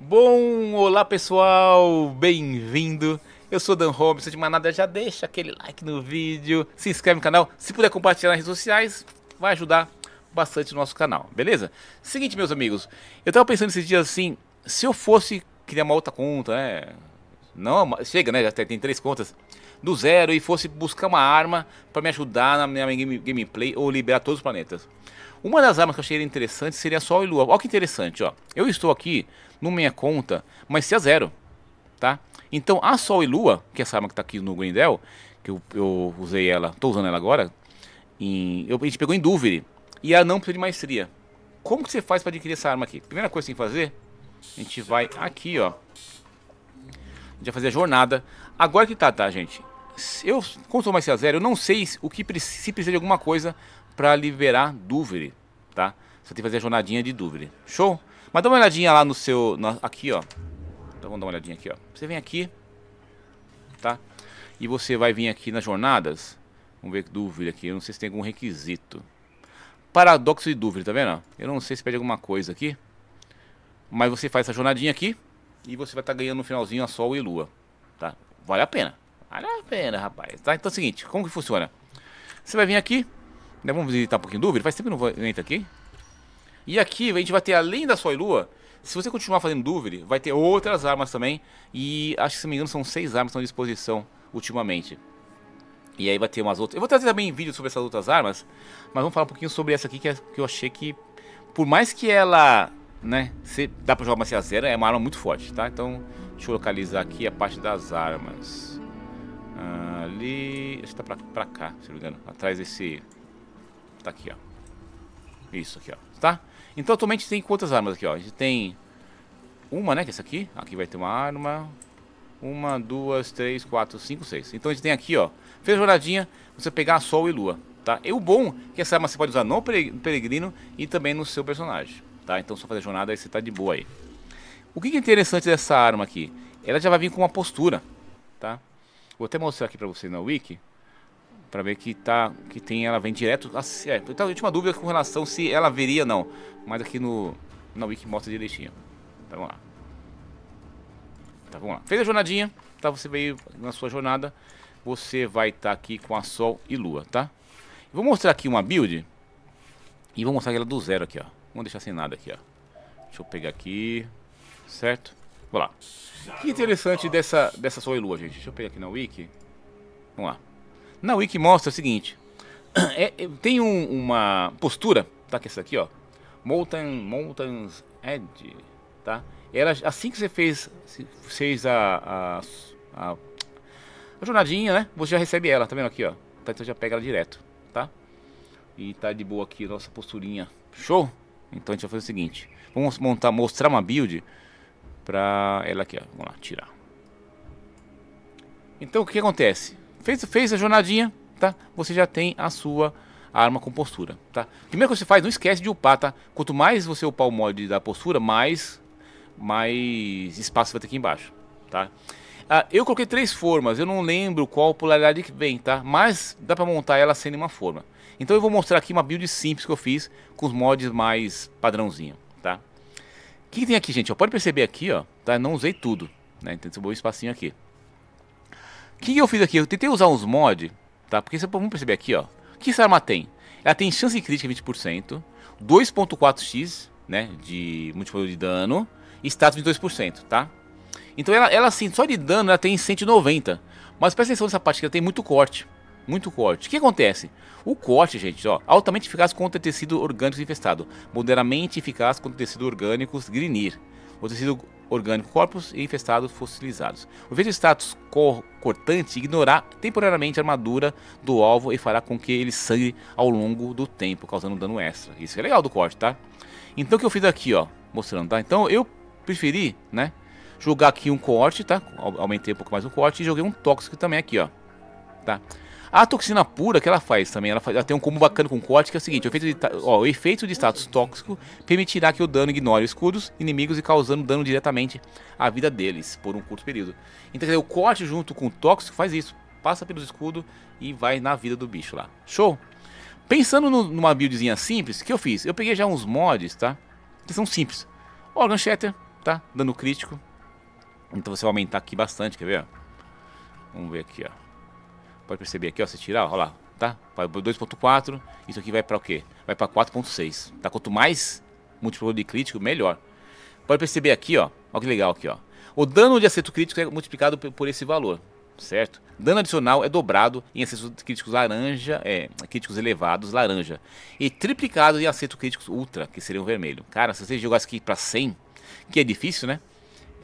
Bom, olá pessoal, bem-vindo. Eu sou Dan Robson de Manada, já deixa aquele like no vídeo, se inscreve no canal, se puder compartilhar nas redes sociais, vai ajudar bastante o nosso canal, beleza? Seguinte, meus amigos, eu tava pensando esses dias assim, se eu fosse criar uma outra conta, né? Não, é chega, né? Já tem três contas do zero e fosse buscar uma arma para me ajudar na minha game, gameplay ou liberar todos os planetas. Uma das armas que eu achei interessante seria Sol e Lua. Olha que interessante, ó. Eu estou aqui no minha é conta, mas se a é zero, tá? Então a Sol e Lua, que é essa arma que está aqui no Grindel, que eu, eu usei ela, estou usando ela agora, em, eu, a gente pegou em dúvida e ela não precisa de maestria. Como que você faz para adquirir essa arma aqui? Primeira coisa que você tem que fazer, a gente vai aqui, ó. A gente vai fazer a jornada. Agora que tá, tá, gente? Eu, como sou mais a zero, eu não sei o que se precisa de alguma coisa para liberar dúvida, tá? Você tem que fazer a jornadinha de dúvida. Show? Mas dá uma olhadinha lá no seu... No, aqui, ó. Então vamos dar uma olhadinha aqui, ó. Você vem aqui, tá? E você vai vir aqui nas jornadas. Vamos ver dúvida aqui. Eu não sei se tem algum requisito. Paradoxo de dúvida, tá vendo? Eu não sei se pede alguma coisa aqui. Mas você faz essa jornadinha aqui. E você vai estar tá ganhando no finalzinho a Sol e Lua. Tá? Vale a pena. Vale a pena, rapaz. Tá? Então é o seguinte. Como que funciona? Você vai vir aqui. Né, vamos visitar um pouquinho Dúvida? Faz tempo que não, entra aqui. E aqui a gente vai ter, além da Sol e Lua, se você continuar fazendo Dúvida, vai ter outras armas também. E acho que, se não me engano, são seis armas que estão à disposição ultimamente. E aí vai ter umas outras... Eu vou trazer também vídeo sobre essas outras armas, mas vamos falar um pouquinho sobre essa aqui, que, é, que eu achei que... Por mais que ela, né, se, dá pra jogar uma C0, é uma arma muito forte, tá? Então, deixa eu localizar aqui a parte das armas. Ali... Acho que tá pra, pra cá, se não me engano. Atrás desse... Tá aqui, ó. Isso aqui, ó. Tá? Então atualmente tem quantas armas aqui, ó? A gente tem uma, né? Que é essa aqui. Aqui vai ter uma arma. Uma, duas, três, quatro, cinco, seis. Então a gente tem aqui, ó. fez jornadinha você pegar sol e lua, tá? E o bom é que essa arma você pode usar no peregrino e também no seu personagem, tá? Então só fazer jornada aí você tá de boa aí. O que é interessante dessa arma aqui? Ela já vai vir com uma postura, tá? Vou até mostrar aqui pra vocês na wiki para ver que tá que tem ela vem direto assim, é, então a última dúvida com relação se ela veria não mas aqui no na wiki mostra direitinho tá vamos lá tá vamos lá fez a jornadinha tá você veio na sua jornada você vai estar tá aqui com a sol e lua tá vou mostrar aqui uma build e vou mostrar ela do zero aqui ó vamos deixar sem nada aqui ó deixa eu pegar aqui certo vamos lá que interessante dessa dessa sol e lua gente deixa eu pegar aqui na wiki vamos lá na Wiki mostra o seguinte: é, é, tem um, uma postura, tá? Que é essa aqui, ó. Mountain, Mountain's Edge, tá? Ela, assim que você fez, fez a, a, a, a jornadinha, né? Você já recebe ela, tá vendo aqui, ó? Tá, então já pega ela direto, tá? E tá de boa aqui nossa posturinha. Show? Então a gente vai fazer o seguinte. Vamos montar, mostrar uma build pra ela aqui, ó. Vamos lá, tirar. Então o que acontece? Fez, fez a jornadinha, tá? Você já tem a sua arma com postura, tá? Primeira que você faz, não esquece de upar, tá? Quanto mais você upar o mod da postura, mais, mais espaço vai ter aqui embaixo, tá? Ah, eu coloquei três formas, eu não lembro qual polaridade que vem, tá? Mas dá pra montar ela sem nenhuma forma. Então eu vou mostrar aqui uma build simples que eu fiz com os mods mais padrãozinho, tá? O que, que tem aqui, gente? Ó, pode perceber aqui, ó, tá? não usei tudo, né? Então tem vou bom espacinho aqui. O que, eu fiz aqui? Eu tentei usar uns mods, tá? Porque vamos perceber aqui, ó. O que essa arma tem? Ela tem chance crítica 20%, 2.4x, né, de multiplicador de dano, e status 22%, tá? Então ela, ela assim, só de dano ela tem 190. Mas presta atenção nessa parte que ela tem muito corte. Muito corte. O que acontece? O corte, gente, ó, altamente eficaz contra tecido orgânico infestado. Moderamente eficaz contra tecido orgânico grinir o tecido orgânico corpos e infestados fossilizados. O efeito status cor cortante ignorar temporariamente a armadura do alvo e fará com que ele sangre ao longo do tempo, causando dano extra. Isso é legal do corte, tá? Então o que eu fiz aqui, ó, mostrando, tá? Então eu preferi, né, jogar aqui um corte, tá? Aumentei um pouco mais o corte e joguei um tóxico também aqui, ó, tá? A toxina pura que ela faz também, ela, faz, ela tem um combo bacana com corte, que é o seguinte, o efeito de, ó, o efeito de status tóxico permitirá que o dano ignore escudos, inimigos e causando dano diretamente à vida deles por um curto período. Então dizer, o corte junto com o tóxico faz isso, passa pelos escudos e vai na vida do bicho lá. Show? Pensando no, numa buildzinha simples, o que eu fiz? Eu peguei já uns mods, tá? Que são simples. Organ Shatter, tá? Dano crítico. Então você vai aumentar aqui bastante, quer ver? Vamos ver aqui, ó. Pode perceber aqui, ó, você tirar, ó, lá, tá? Para 2.4, isso aqui vai para o quê? Vai para 4.6, tá? Quanto mais multiplicador de crítico, melhor. Pode perceber aqui, ó, olha que legal aqui, ó. O dano de acerto crítico é multiplicado por esse valor, certo? Dano adicional é dobrado em acertos críticos laranja, é, críticos elevados laranja. E triplicado em acertos críticos ultra, que seriam vermelho. Cara, se você jogasse aqui para 100, que é difícil, né?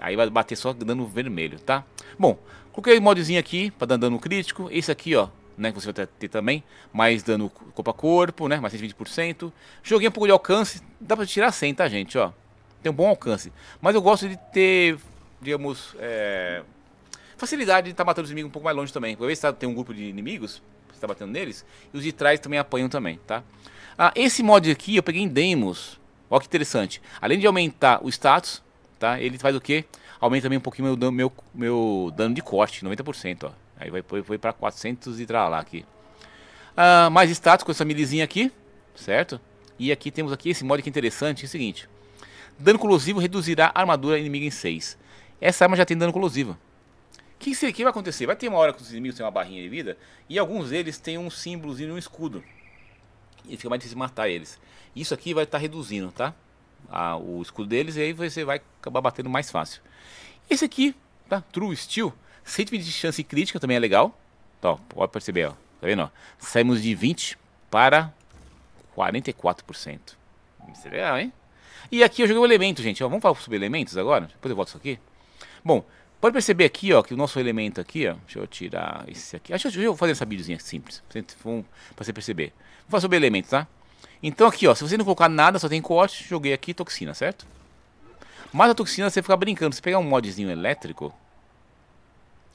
Aí vai bater só dano vermelho, tá? Bom, Coloquei modzinho aqui para dar dano crítico. Esse aqui, ó, né, que você vai ter também, mais dano corpo a corpo, né, mais 120%. Joguei um pouco de alcance, dá pra tirar 100, tá, gente, ó. Tem um bom alcance. Mas eu gosto de ter, digamos, é... facilidade de estar tá matando os inimigos um pouco mais longe também. Porque às vezes tá, tem um grupo de inimigos, você tá batendo neles, e os de trás também apanham também, tá? Ah, esse mod aqui eu peguei em demos. Olha que interessante. Além de aumentar o status, tá, ele faz o quê? Aumenta também um pouquinho meu, meu, meu dano de corte, 90%, ó. Aí vai, foi, foi pra 400 e lá aqui. Ah, mais status com essa milizinha aqui, certo? E aqui temos aqui esse mod que é interessante, é o seguinte. Dano colosivo reduzirá a armadura inimiga em 6. Essa arma já tem dano colosivo. O que, que, vai acontecer? Vai ter uma hora que os inimigos têm uma barrinha de vida e alguns deles têm um símbolozinho e um escudo. E fica mais difícil matar eles. Isso aqui vai estar tá reduzindo, tá? a, o escudo deles e aí você vai acabar batendo mais fácil. Esse aqui, tá? True Steel, 120 de chance crítica também é legal. Então, pode perceber, ó. Tá vendo? Ó? Saímos de 20 para 44%. Isso é legal, hein? E aqui eu joguei o elemento, gente. Ó, vamos falar sobre elementos agora? Depois eu volto isso aqui. Bom, pode perceber aqui, ó, que o nosso elemento aqui, ó. Deixa eu tirar esse aqui. Acho que eu vou fazer essa videozinha simples, para você perceber. vamos falar sobre elementos, tá? Então aqui, ó, se você não colocar nada, só tem corte, joguei aqui toxina, certo? Mas a toxina você fica brincando, você pegar um modzinho elétrico,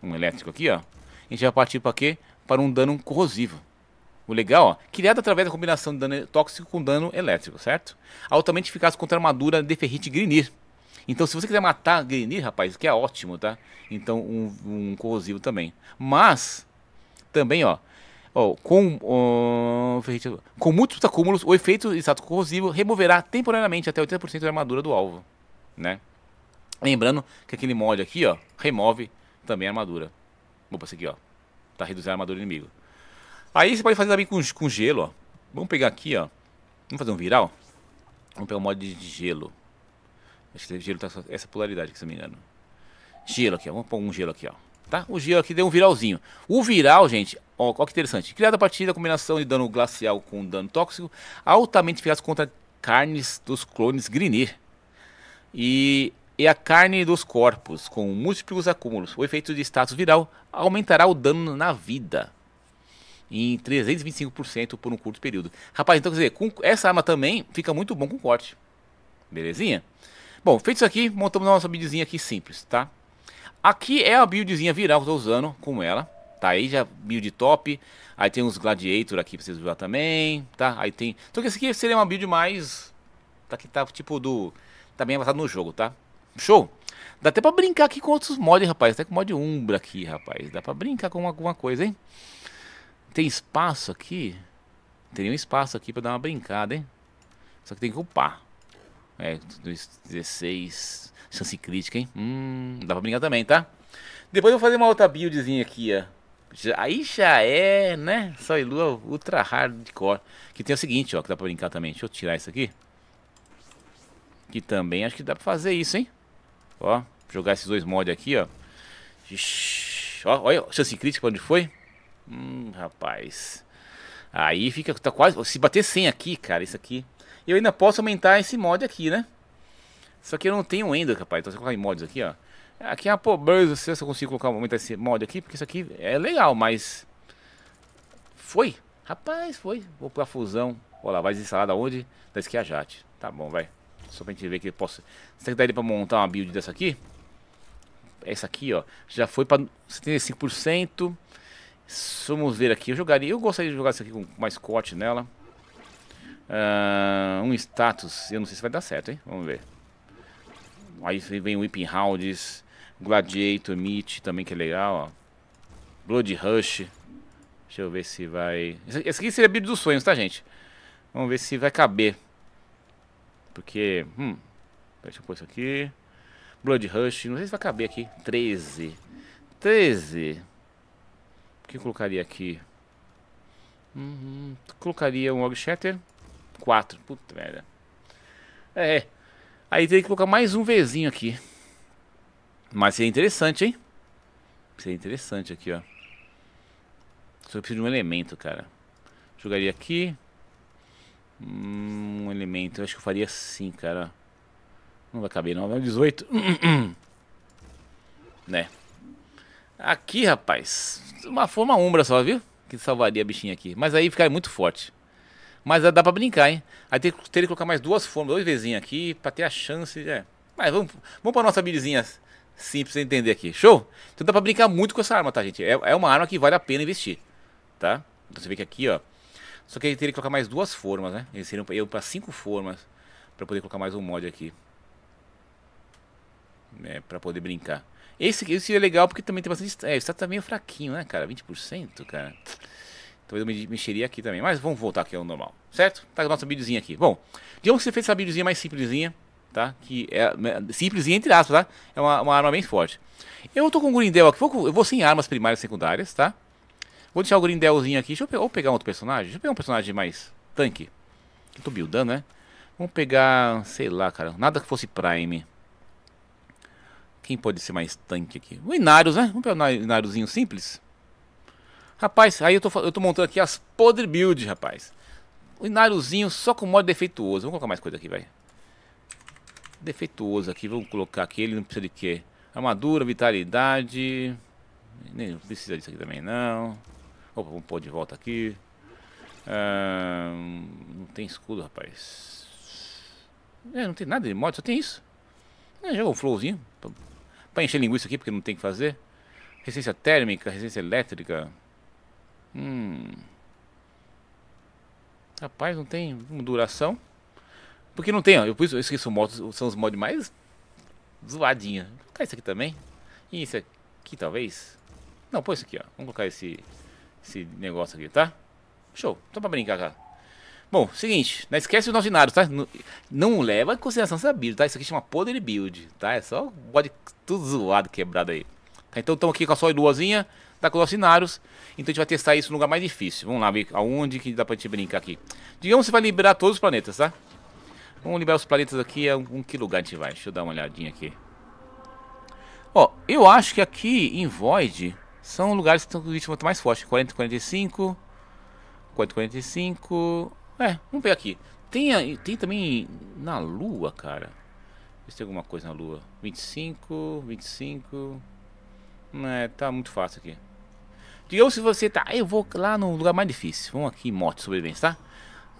um elétrico aqui, ó, a gente vai partir para quê? Para um dano corrosivo. O legal, ó, criado através da combinação de dano tóxico com dano elétrico, certo? Altamente eficaz contra a armadura de ferrite Grinir. Então, se você quiser matar Grenir, rapaz, que é ótimo, tá? Então, um, um corrosivo também. Mas, também, ó, Oh, com, oh, com múltiplos acúmulos, o efeito status corrosivo removerá temporariamente até 80% da armadura do alvo. Né? Lembrando que aquele mod aqui, ó, remove também a armadura. Opa, passar aqui, ó. Tá reduzindo a armadura do inimigo. Aí você pode fazer também com, com gelo, ó. Vamos pegar aqui, ó. Vamos fazer um viral? Vamos pegar o um mod de gelo. Acho que gelo tá essa polaridade, que se não me engano. Gelo aqui, ó. Vamos pôr um gelo aqui, ó. Tá? O Geo aqui deu um viralzinho. O viral, gente, ó, ó que interessante. Criado a partir da combinação de dano glacial com dano tóxico, altamente eficaz contra carnes dos clones Grinir. E e a carne dos corpos, com múltiplos acúmulos. O efeito de status viral aumentará o dano na vida em 325% por um curto período. Rapaz, então quer dizer, com essa arma também fica muito bom com corte. Belezinha? Bom, feito isso aqui, montamos nossa buildzinha aqui simples, tá? Aqui é a buildzinha viral que eu tô usando com ela, tá? Aí já build top, aí tem uns gladiator aqui pra vocês verem também, tá? Aí tem... Só que esse aqui seria uma build mais... Tá que tá tipo do... Tá bem avançado no jogo, tá? Show! Dá até pra brincar aqui com outros mods, rapaz. Até com mod Umbra aqui, rapaz. Dá pra brincar com alguma coisa, hein? Tem espaço aqui? Teria um espaço aqui pra dar uma brincada, hein? Só que tem que upar. É, 16... Chance crítica, hein? Hum, dá pra brincar também, tá? Depois eu vou fazer uma outra buildzinha aqui, ó. Já, aí já é, né? Só e lua ultra hardcore. Que tem o seguinte, ó, que dá pra brincar também. Deixa eu tirar isso aqui. Que também acho que dá pra fazer isso, hein? Ó, jogar esses dois mods aqui, ó. Ixi, ó olha, chance crítica pra onde foi. Hum, rapaz. Aí fica, tá quase, se bater 100 aqui, cara, isso aqui. Eu ainda posso aumentar esse mod aqui, né? Só que eu não tenho ainda, rapaz. Então, se eu colocar em mods aqui, ó. Aqui é uma pobreza, se eu consigo colocar, aumentar esse mod aqui, porque isso aqui é legal, mas... Foi. Rapaz, foi. Vou pra fusão. Olha lá, vai desinstalar da onde? Da Jate. Tá bom, vai. Só pra gente ver que eu posso... Será que daria pra montar uma build dessa aqui? Essa aqui, ó. Já foi pra 75%. Vamos ver aqui. Eu jogaria... Eu gostaria de jogar isso aqui com mais corte nela. Uh, um status. Eu não sei se vai dar certo, hein? Vamos ver. Aí vem o Whipping Hounds, Gladiator, Meat também que é legal, ó. Blood Rush. Deixa eu ver se vai... Esse aqui seria build dos sonhos, tá, gente? Vamos ver se vai caber. Porque... Hum... Deixa eu pôr isso aqui. Blood Rush. Não sei se vai caber aqui. 13. 13. O que eu colocaria aqui? Uhum. Colocaria um Og Shatter. 4. Puta merda. É. Aí teria que colocar mais um Vzinho aqui. Mas seria interessante, hein? Seria interessante aqui, ó. Só preciso de um elemento, cara. Jogaria aqui. Hum, um elemento. Eu acho que eu faria assim, cara. Não vai caber, não. Vai 18. Hum, hum, hum. né? Aqui, rapaz. Uma forma umbra só, viu? Que salvaria a bichinha aqui. Mas aí ficaria muito forte. Mas dá pra brincar, hein? Aí tem que colocar mais duas formas, dois vezinhos aqui, pra ter a chance. É. Mas vamos, vamos pra nossa buildzinha simples de entender aqui. Show? Então dá pra brincar muito com essa arma, tá, gente? É, é uma arma que vale a pena investir, tá? Então você vê que aqui, ó. Só que aí teria que colocar mais duas formas, né? Eles seriam eu pra cinco formas, pra poder colocar mais um mod aqui. É, pra poder brincar. Esse, esse é legal porque também tem bastante. É, o status tá meio fraquinho, né, cara? 20%, cara. Talvez eu mexeria aqui também. Mas vamos voltar aqui ao normal, certo? Tá com a nossa buildzinha aqui. Bom, digamos que você fez essa buildzinha mais simplesinha, tá? Que é né, simples entre aspas, tá? É uma, uma arma bem forte. Eu tô com o Grindel aqui. Vou, eu vou sem armas primárias e secundárias, tá? Vou deixar o Grindelzinho aqui. Deixa eu pegar um outro personagem. Deixa eu pegar um personagem mais tanque. Eu tô buildando, né? Vamos pegar, sei lá, cara. Nada que fosse Prime. Quem pode ser mais tanque aqui? O Inarius, né? Vamos pegar o Inariusinho simples. Rapaz, aí eu tô, eu tô montando aqui as podre build, rapaz. O Inaruzinho só com mod defeituoso. Vamos colocar mais coisa aqui, vai. Defeituoso aqui, vamos colocar aqui. Ele não precisa de quê? Armadura, vitalidade. Nem precisa disso aqui também, não. Opa, vamos pôr de volta aqui. Ah, não tem escudo, rapaz. É, não tem nada de mod, só tem isso. É, joga um flowzinho. Pra, pra encher linguiça aqui, porque não tem o que fazer. Resistência térmica, resistência elétrica. Hum. Rapaz, não tem duração. Porque não tem, ó. Eu, isso eu esqueço modos, são os mods mais zoadinha. Vou colocar isso aqui também. E isso aqui talvez. Não, põe isso aqui, ó. Vamos colocar esse, esse negócio aqui, tá? Show. Só pra brincar, cara. Bom, seguinte, não esquece os nossos tá? Não, não leva em consideração essa é build, tá? Isso aqui chama Poder Build, tá? É só bode tudo zoado, quebrado aí. Tá, então estamos aqui com a sua luazinha da tá Colossinários, Então a gente vai testar isso no lugar mais difícil. Vamos lá ver aonde que dá pra gente brincar aqui. Digamos que vai liberar todos os planetas, tá? Vamos liberar os planetas aqui, Em é um que lugar a gente vai. Deixa eu dar uma olhadinha aqui. Ó, eu acho que aqui em Void são lugares que estão com o ritmo mais forte. 40, 45, 40, 45... É, vamos ver aqui. Tem, tem também na Lua, cara. Ver se tem alguma coisa na Lua. 25, 25... É, tá muito fácil aqui eu se você tá, eu vou lá no lugar mais difícil. Vamos aqui, morte, sobrevivência, tá?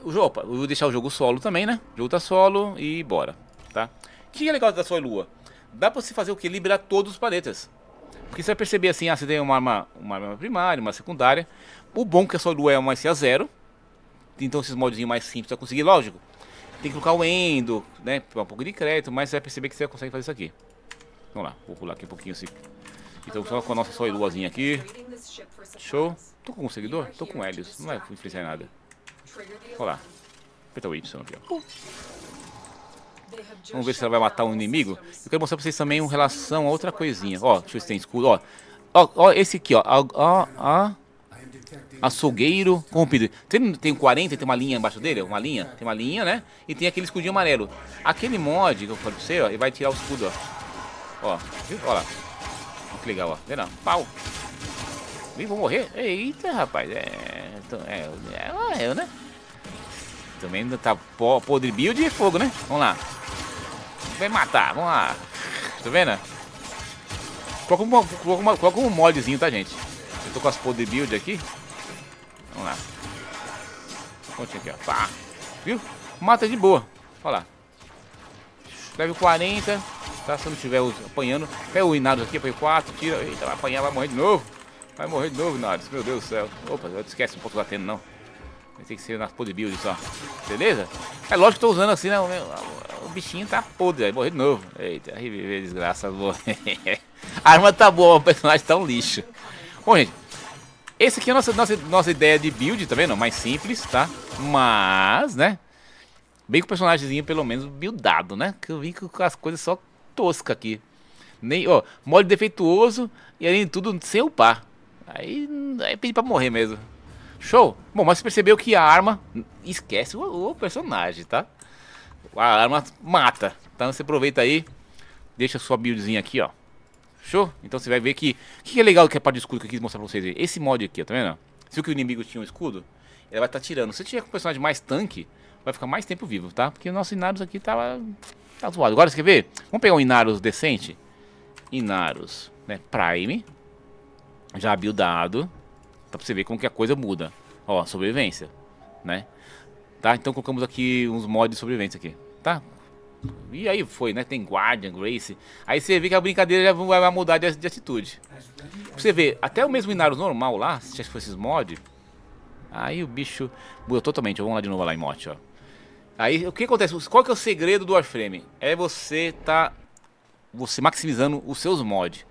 O jogo, opa, eu vou deixar o jogo solo também, né? O jogo tá solo e bora, tá? O que é legal da sua lua? Dá pra você fazer o que? Liberar todos os planetas. Porque você vai perceber assim, ah, você tem uma arma, uma arma primária, uma secundária. O bom é que a sua lua é uma sa zero. Então esses modzinhos mais simples vai conseguir, lógico. Tem que colocar o endo, né? Um pouco de crédito, mas você vai perceber que você consegue fazer isso aqui. Vamos lá, vou pular aqui um pouquinho assim. Então só com a nossa só luazinha aqui. Show. Tô com um seguidor? Tô com Helios. Não vai influenciar nada. Olá. Aperta o Y aqui, ó. Vamos ver se ela vai matar um inimigo. Eu quero mostrar pra vocês também em relação a outra coisinha. Ó, deixa eu ver se tem escudo, ó. Ó, ó esse aqui, ó. Ó, ó, ó. Açougueiro corrompido. Tem, tem 40, tem uma linha embaixo dele, uma linha. Tem uma linha, né? E tem aquele escudinho amarelo. Aquele mod que eu falei pra você, ó, ele vai tirar o escudo, ó. Ó, viu? Ó lá. Ó que legal, ó. Vê lá. Pau. Ih, vou morrer? Eita, rapaz. É, é, é, eu, né? Também ainda tá podre build e fogo, né? Vamos lá. Vai matar, vamos lá. Tá vendo? Coloca, uma, coloca, uma, coloca um modzinho, tá, gente? Eu tô com as podre build aqui. Vamos lá. Continua aqui, ó. Pá. Viu? Mata de boa. Olha lá. Level 40. Tá? Se eu não estiver apanhando. Pega o Inados aqui, apanha 4, tira. Eita, vai apanhar, vai morrer de novo. Vai morrer de novo, Narius. Meu Deus do céu. Opa, eu esquece, um pouco bater não. Tem que ser nas pole build só. Beleza? É lógico que eu tô usando assim, né? O bichinho tá podre, vai morrer de novo. Eita, reviver, desgraça boa. A arma tá boa, o personagem tá um lixo. Bom, gente. Esse aqui é a nossa, nossa, nossa ideia de build, tá vendo? Mais simples, tá? Mas, né? Bem com o personagemzinho, pelo menos, buildado, né? Que eu vi com as coisas só tosca aqui. Nem, ó, mole defeituoso e além de tudo, sem upar. Aí, aí pedi pra morrer mesmo. Show! Bom, mas você percebeu que a arma. Esquece o, o personagem, tá? A arma mata. Então você aproveita aí. Deixa sua buildzinha aqui, ó. Show? Então você vai ver que. O que é legal que é a parte de escudo que eu quis mostrar pra vocês aí? Esse mod aqui, ó, tá vendo? Se viu que o inimigo tinha um escudo? Ele vai estar tá tirando. Se tiver com um personagem mais tanque, vai ficar mais tempo vivo, tá? Porque o nosso inaros aqui tava. Tá zoado. Agora você quer ver? Vamos pegar um inaros decente? inaros né? Prime. Já abriu o dado. Tá pra você ver como que a coisa muda. Ó, sobrevivência. Né? Tá, então colocamos aqui uns mods de sobrevivência aqui. Tá? E aí foi, né? Tem Guardian, Grace. Aí você vê que a brincadeira já vai mudar de, de atitude. você vê até o mesmo Inarus normal lá, se fosse esses mods. Aí o bicho mudou totalmente. Vamos lá de novo lá em mote, ó. Aí o que acontece? Qual que é o segredo do Warframe? É você tá você maximizando os seus mods.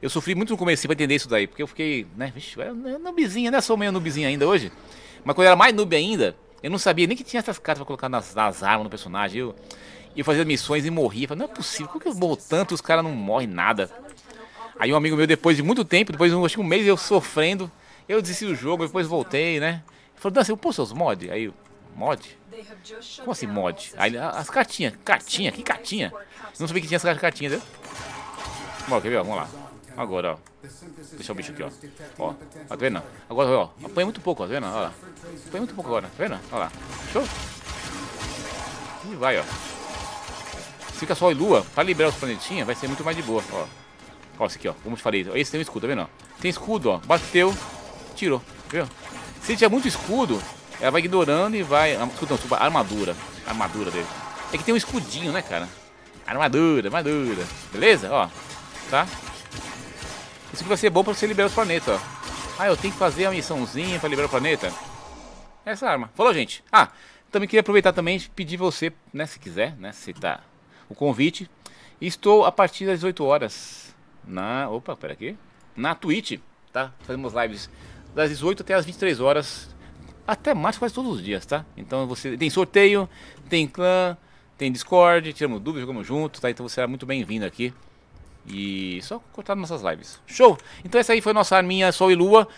Eu sofri muito no começo para entender isso daí, porque eu fiquei, né, vixe, eu era né? Sou meio nubizinha ainda hoje. Mas quando eu era mais noob ainda, eu não sabia nem que tinha essas cartas para colocar nas, nas, armas no personagem. Eu, eu fazia missões e morria. Eu falei, não é possível, como que eu morro tanto e os caras não morrem nada? Aí um amigo meu, depois de muito tempo, depois de um, um mês eu sofrendo, eu desisti do jogo, depois voltei, né? Ele falou, Dança, eu pô, seus mods? Aí eu, mod? Como assim mod? Aí as cartinhas, cartinha, que cartinha? Eu não sabia que tinha essas cartinhas, entendeu? Bom, quer ver? Vamos lá. Agora, ó. Deixa o bicho aqui, ó. Ó, tá vendo? Agora, ó. Apanha muito pouco, ó. Tá vendo? Ó lá. Apanha muito pouco agora. Tá vendo? Ó lá. Show. E vai, ó. Fica só e lua. Pra liberar os planetinhas, vai ser muito mais de boa, ó. Ó, esse aqui, ó. Como eu te falei. Esse tem um escudo, tá vendo? Tem escudo, ó. Bateu. Tirou. viu? Se tiver muito escudo, ela vai ignorando e vai... Ah, Escuta, não, a armadura. A armadura dele. É que tem um escudinho, né, cara? Armadura, armadura. Beleza? Ó. Tá? Isso aqui vai ser bom pra você liberar os planetas, ó. Ah, eu tenho que fazer a missãozinha pra liberar o planeta. É essa arma. Falou, gente. Ah, também queria aproveitar também e pedir você, né, se quiser, né, se tá o convite. Estou a partir das 18 horas na, opa, pera aqui, na Twitch, tá? Fazemos lives das 18 até as 23 horas, até mais quase todos os dias, tá? Então você tem sorteio, tem clã, tem Discord, tiramos dúvidas, jogamos junto, tá? Então você é muito bem-vindo aqui. E só cortar nossas lives. Show! Então essa aí foi nossa arminha Sol e Lua.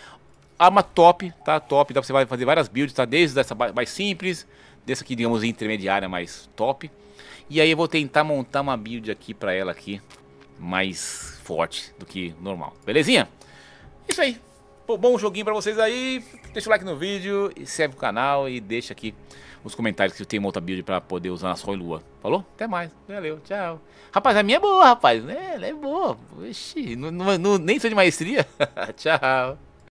Arma top, tá? Top. Dá pra você fazer várias builds, tá? Desde essa mais simples, dessa aqui, digamos, intermediária mais top. E aí eu vou tentar montar uma build aqui pra ela aqui mais forte do que normal. Belezinha? Isso aí bom joguinho pra vocês aí. Deixa o like no vídeo, e segue o canal e deixa aqui os comentários que tem uma outra build pra poder usar na Sol Lua. Falou? Até mais. Valeu, tchau. Rapaz, a minha é boa, rapaz. É, ela é boa. não, não, nem sou de maestria. tchau.